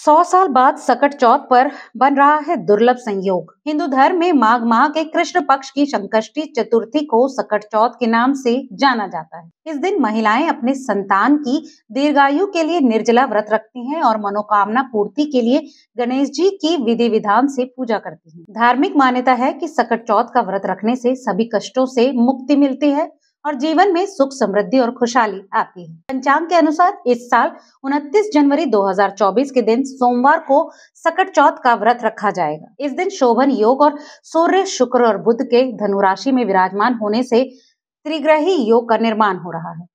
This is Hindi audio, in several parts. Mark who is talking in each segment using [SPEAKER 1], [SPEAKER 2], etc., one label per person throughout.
[SPEAKER 1] सौ साल बाद सकट चौथ पर बन रहा है दुर्लभ संयोग हिंदू धर्म में माघ माह के कृष्ण पक्ष की संकष्टी चतुर्थी को सकट चौथ के नाम से जाना जाता है इस दिन महिलाएं अपने संतान की दीर्घायु के लिए निर्जला व्रत रखती हैं और मनोकामना पूर्ति के लिए गणेश जी की विधि विधान से पूजा करती हैं। धार्मिक मान्यता है कि सकट चौथ का व्रत रखने से सभी कष्टों से मुक्ति मिलती है और जीवन में सुख समृद्धि और खुशहाली आती है पंचांग के अनुसार इस साल 29 जनवरी 2024 के दिन सोमवार को सकट चौथ का व्रत रखा जाएगा इस दिन शोभन योग और सूर्य शुक्र और बुद्ध के धनुराशि में विराजमान होने से त्रिग्रही योग का निर्माण हो रहा है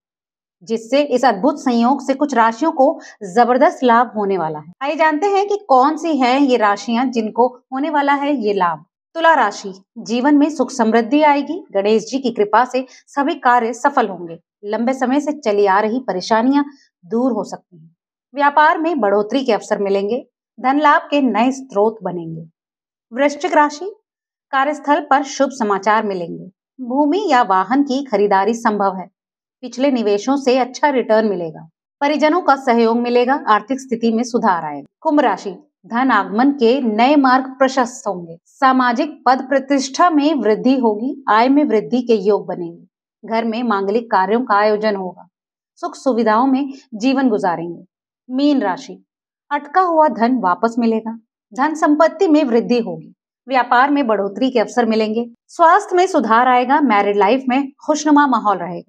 [SPEAKER 1] जिससे इस अद्भुत संयोग से कुछ राशियों को जबरदस्त लाभ होने वाला है आइए जानते हैं कि कौन सी हैं ये राशियां जिनको होने वाला है ये लाभ तुला राशि जीवन में सुख समृद्धि आएगी गणेश जी की कृपा से सभी कार्य सफल होंगे लंबे समय से चली आ रही परेशानियां दूर हो सकती हैं व्यापार में बढ़ोतरी के अवसर मिलेंगे धन लाभ के नए स्रोत बनेंगे वृश्चिक राशि कार्यस्थल पर शुभ समाचार मिलेंगे भूमि या वाहन की खरीदारी संभव है पिछले निवेशों से अच्छा रिटर्न मिलेगा परिजनों का सहयोग मिलेगा आर्थिक स्थिति में सुधार आएगा कुंभ राशि धन आगमन के नए मार्ग प्रशस्त होंगे सामाजिक पद प्रतिष्ठा में वृद्धि होगी आय में वृद्धि के योग बनेंगे घर में मांगलिक कार्यों का आयोजन होगा सुख सुविधाओं में जीवन गुजारेंगे मीन राशि अटका हुआ धन वापस मिलेगा धन संपत्ति में वृद्धि होगी व्यापार में बढ़ोतरी के अवसर मिलेंगे स्वास्थ्य में सुधार आएगा मैरिड लाइफ में खुशनुमा माहौल रहेगा